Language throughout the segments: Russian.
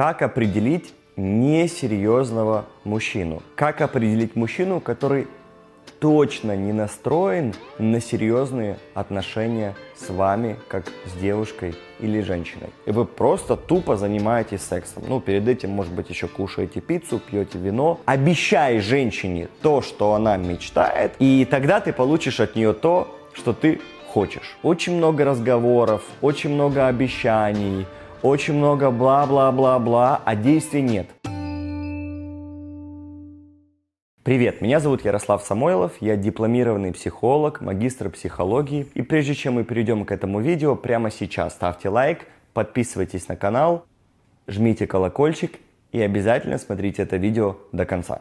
Как определить несерьезного мужчину? Как определить мужчину, который точно не настроен на серьезные отношения с вами, как с девушкой или женщиной. И вы просто тупо занимаетесь сексом. Ну, перед этим, может быть, еще кушаете пиццу, пьете вино. Обещай женщине то, что она мечтает, и тогда ты получишь от нее то, что ты хочешь. Очень много разговоров, очень много обещаний – очень много бла-бла-бла-бла, а действий нет. Привет, меня зовут Ярослав Самойлов, я дипломированный психолог, магистр психологии. И прежде чем мы перейдем к этому видео, прямо сейчас ставьте лайк, подписывайтесь на канал, жмите колокольчик и обязательно смотрите это видео до конца.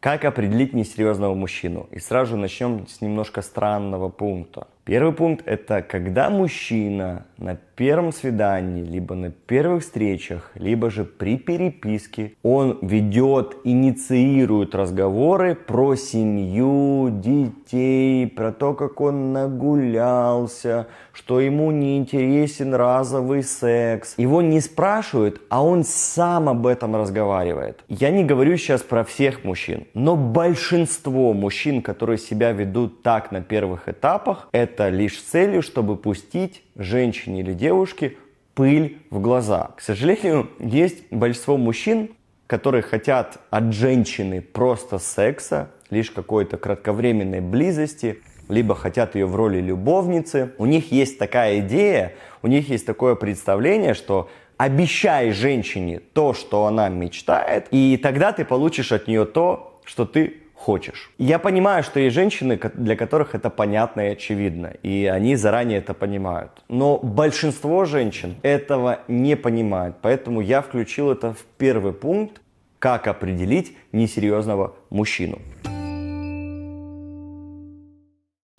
Как определить несерьезного мужчину? И сразу начнем с немножко странного пункта. Первый пункт – это когда мужчина на первом свидании, либо на первых встречах, либо же при переписке он ведет, инициирует разговоры про семью, детей, про то, как он нагулялся, что ему не интересен разовый секс. Его не спрашивают, а он сам об этом разговаривает. Я не говорю сейчас про всех мужчин, но большинство мужчин, которые себя ведут так на первых этапах, это лишь целью, чтобы пустить женщине или девушке пыль в глаза. К сожалению, есть большинство мужчин, которые хотят от женщины просто секса, лишь какой-то кратковременной близости, либо хотят ее в роли любовницы. У них есть такая идея, у них есть такое представление, что обещай женщине то, что она мечтает, и тогда ты получишь от нее то, что ты хочешь. Я понимаю, что есть женщины, для которых это понятно и очевидно, и они заранее это понимают. Но большинство женщин этого не понимает, поэтому я включил это в первый пункт, как определить несерьезного мужчину.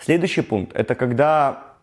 Следующий пункт – это когда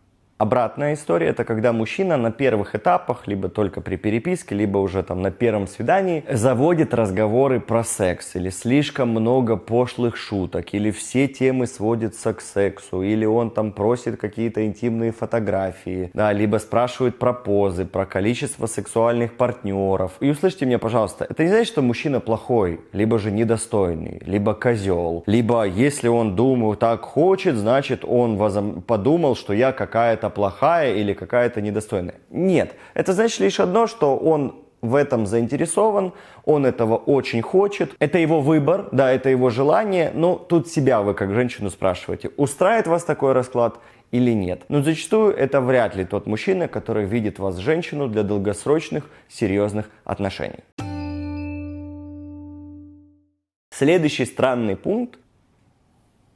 Обратная история – это когда мужчина на первых этапах, либо только при переписке, либо уже там на первом свидании, заводит разговоры про секс, или слишком много пошлых шуток, или все темы сводятся к сексу, или он там просит какие-то интимные фотографии, да, либо спрашивает про позы, про количество сексуальных партнеров. И услышьте меня, пожалуйста, это не значит, что мужчина плохой, либо же недостойный, либо козел, либо если он, думаю, так хочет, значит он подумал, что я какая-то плохая или какая-то недостойная. Нет, это значит лишь одно, что он в этом заинтересован, он этого очень хочет. Это его выбор, да, это его желание, но тут себя вы как женщину спрашиваете, устраивает вас такой расклад или нет. Но ну, зачастую это вряд ли тот мужчина, который видит вас женщину для долгосрочных, серьезных отношений. Следующий странный пункт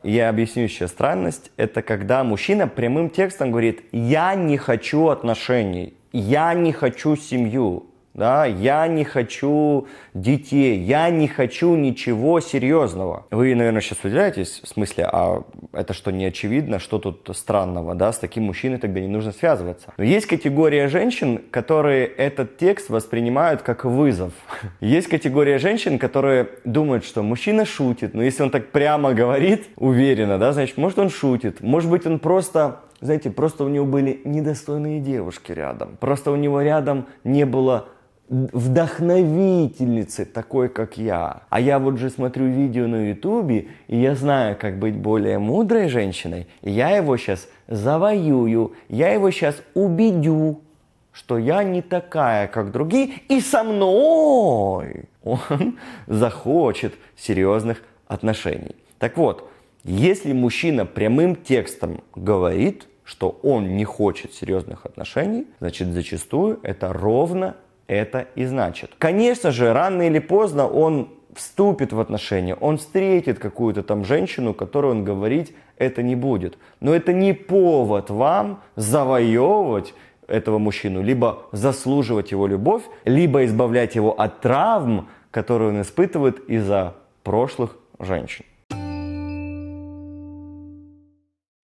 я объясню еще странность. Это когда мужчина прямым текстом говорит, я не хочу отношений, я не хочу семью да, я не хочу детей, я не хочу ничего серьезного. Вы, наверное, сейчас удивляетесь, в смысле, а это что, не очевидно, что тут странного, да, с таким мужчиной тогда не нужно связываться. Но есть категория женщин, которые этот текст воспринимают как вызов. Есть категория женщин, которые думают, что мужчина шутит, но если он так прямо говорит, уверенно, да, значит, может он шутит, может быть он просто знаете, просто у него были недостойные девушки рядом. Просто у него рядом не было вдохновительницы такой, как я. А я вот же смотрю видео на ютубе, и я знаю, как быть более мудрой женщиной, и я его сейчас завоюю, я его сейчас убедю, что я не такая, как другие, и со мной он захочет серьезных отношений. Так вот, если мужчина прямым текстом говорит, что он не хочет серьезных отношений, значит зачастую это ровно это и значит. Конечно же, рано или поздно он вступит в отношения, он встретит какую-то там женщину, которую он говорить это не будет. Но это не повод вам завоевывать этого мужчину, либо заслуживать его любовь, либо избавлять его от травм, которые он испытывает из-за прошлых женщин.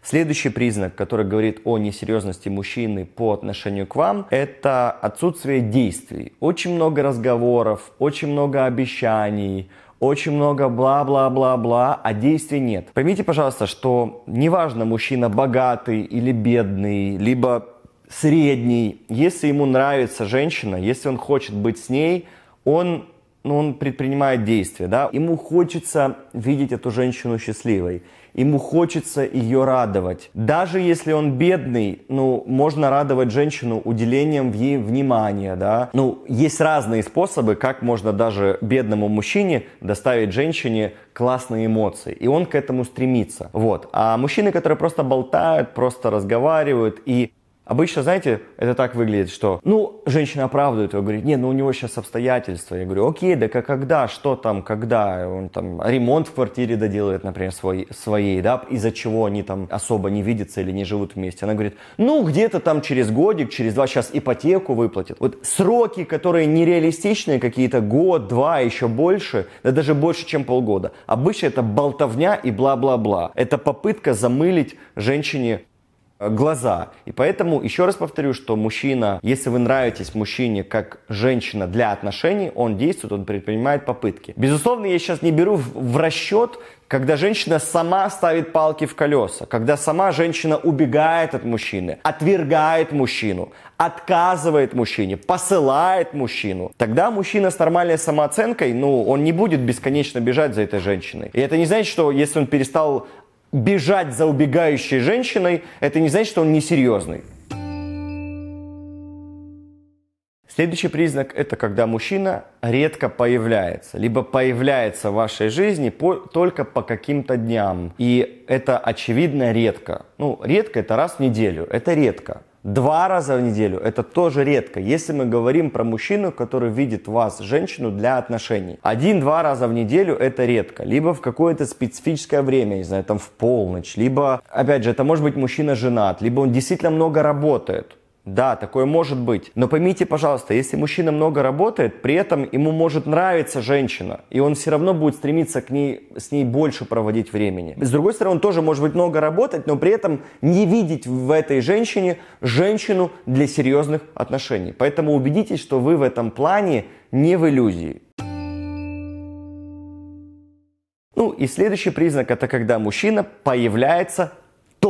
Следующий признак, который говорит о несерьезности мужчины по отношению к вам, это отсутствие действий. Очень много разговоров, очень много обещаний, очень много бла-бла-бла-бла, а действий нет. Поймите, пожалуйста, что неважно, мужчина богатый или бедный, либо средний, если ему нравится женщина, если он хочет быть с ней, он но ну, он предпринимает действия, да, ему хочется видеть эту женщину счастливой, ему хочется ее радовать. Даже если он бедный, ну, можно радовать женщину уделением ей внимания, да. Ну, есть разные способы, как можно даже бедному мужчине доставить женщине классные эмоции, и он к этому стремится, вот. А мужчины, которые просто болтают, просто разговаривают и Обычно, знаете, это так выглядит, что, ну, женщина оправдывает его, говорит, не, ну у него сейчас обстоятельства. Я говорю, окей, да как когда, что там, когда, он там ремонт в квартире доделает, например, свой, своей, да, из-за чего они там особо не видятся или не живут вместе. Она говорит, ну, где-то там через годик, через два сейчас ипотеку выплатит. Вот сроки, которые нереалистичные, какие-то год, два, еще больше, да даже больше, чем полгода. Обычно это болтовня и бла-бла-бла. Это попытка замылить женщине Э, глаза. И поэтому еще раз повторю, что мужчина, если вы нравитесь мужчине как женщина для отношений, он действует, он предпринимает попытки. Безусловно, я сейчас не беру в расчет когда женщина сама ставит палки в колеса, когда сама женщина убегает от мужчины, отвергает мужчину, отказывает мужчине, посылает мужчину, тогда мужчина с нормальной самооценкой, ну, он не будет бесконечно бежать за этой женщиной. И это не значит, что если он перестал бежать за убегающей женщиной, это не значит, что он несерьезный. Следующий признак – это когда мужчина редко появляется, либо появляется в вашей жизни по, только по каким-то дням. И это очевидно редко. Ну, редко – это раз в неделю, это редко. Два раза в неделю – это тоже редко, если мы говорим про мужчину, который видит вас, женщину, для отношений. Один-два раза в неделю – это редко, либо в какое-то специфическое время, не знаю, там в полночь, либо, опять же, это может быть мужчина женат, либо он действительно много работает. Да, такое может быть. Но поймите, пожалуйста, если мужчина много работает, при этом ему может нравиться женщина, и он все равно будет стремиться к ней, с ней больше проводить времени. С другой стороны, он тоже может быть много работать, но при этом не видеть в этой женщине женщину для серьезных отношений. Поэтому убедитесь, что вы в этом плане не в иллюзии. Ну и следующий признак – это когда мужчина появляется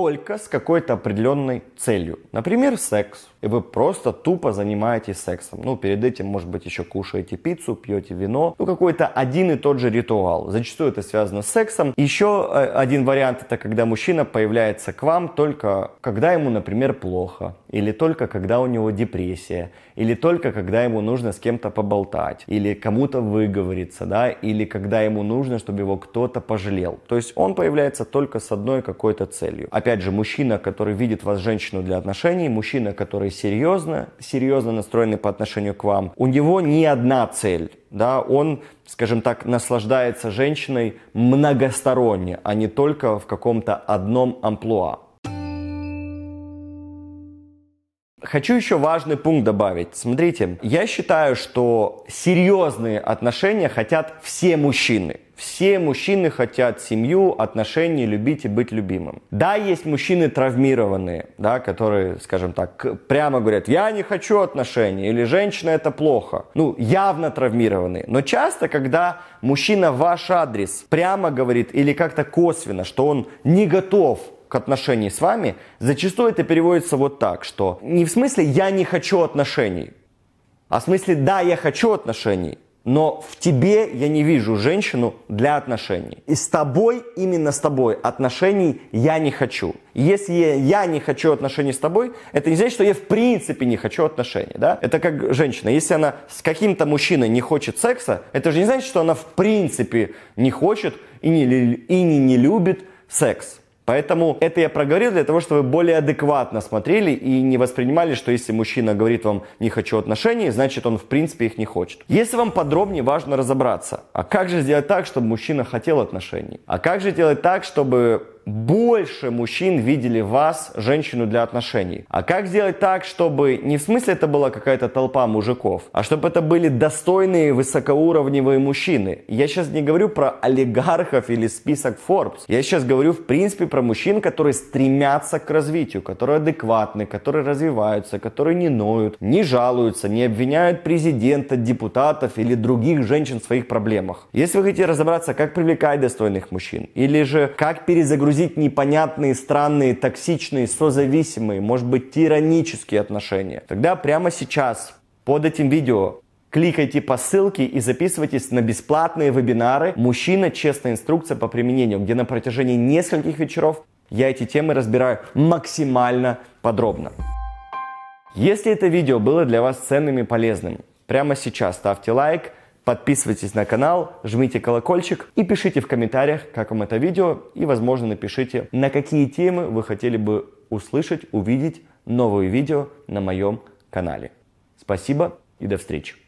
только с какой-то определенной целью. Например, секс. И вы просто тупо занимаетесь сексом. Ну, перед этим, может быть, еще кушаете пиццу, пьете вино. Ну, какой-то один и тот же ритуал. Зачастую это связано с сексом. Еще э, один вариант это когда мужчина появляется к вам только когда ему, например, плохо или только когда у него депрессия, или только когда ему нужно с кем-то поболтать, или кому-то выговориться, да, или когда ему нужно, чтобы его кто-то пожалел. То есть он появляется только с одной какой-то целью. Опять же, мужчина, который видит вас женщину для отношений, мужчина, который серьезно, серьезно настроенный по отношению к вам, у него не одна цель да, он, скажем так, наслаждается женщиной многосторонне, а не только в каком-то одном амплуа. Хочу еще важный пункт добавить. Смотрите, я считаю, что серьезные отношения хотят все мужчины. Все мужчины хотят семью, отношения, любить и быть любимым. Да, есть мужчины травмированные, да, которые, скажем так, прямо говорят, я не хочу отношений, или женщина это плохо. Ну, явно травмированные. Но часто, когда мужчина ваш адрес прямо говорит или как-то косвенно, что он не готов к отношений с вами, зачастую это переводится вот так, что не в смысле «я не хочу отношений», а в смысле «да, я хочу отношений», но в тебе я не вижу женщину для отношений. И с тобой, именно с тобой, отношений я не хочу. Если я не хочу отношений с тобой, это не значит, что я в принципе не хочу отношений. Да? Это как женщина. Если она с каким-то мужчиной не хочет секса, это же не значит, что она в принципе не хочет и не, и не, не любит секс. Поэтому это я проговорил для того, чтобы вы более адекватно смотрели и не воспринимали, что если мужчина говорит вам «не хочу отношений», значит он в принципе их не хочет. Если вам подробнее важно разобраться, а как же сделать так, чтобы мужчина хотел отношений? А как же делать так, чтобы больше мужчин видели вас, женщину, для отношений. А как сделать так, чтобы не в смысле это была какая-то толпа мужиков, а чтобы это были достойные высокоуровневые мужчины? Я сейчас не говорю про олигархов или список Forbes. Я сейчас говорю, в принципе, про мужчин, которые стремятся к развитию, которые адекватны, которые развиваются, которые не ноют, не жалуются, не обвиняют президента, депутатов или других женщин в своих проблемах. Если вы хотите разобраться, как привлекать достойных мужчин, или же как перезагрузить загрузить непонятные, странные, токсичные, созависимые, может быть, тиранические отношения, тогда прямо сейчас под этим видео Кликайте по ссылке и записывайтесь на бесплатные вебинары «Мужчина. Честная инструкция по применению», где на протяжении нескольких вечеров я эти темы разбираю максимально подробно. Если это видео было для вас ценным и полезным, прямо сейчас ставьте лайк – Подписывайтесь на канал, жмите колокольчик и пишите в комментариях, как вам это видео. И, возможно, напишите, на какие темы вы хотели бы услышать, увидеть новые видео на моем канале. Спасибо и до встречи.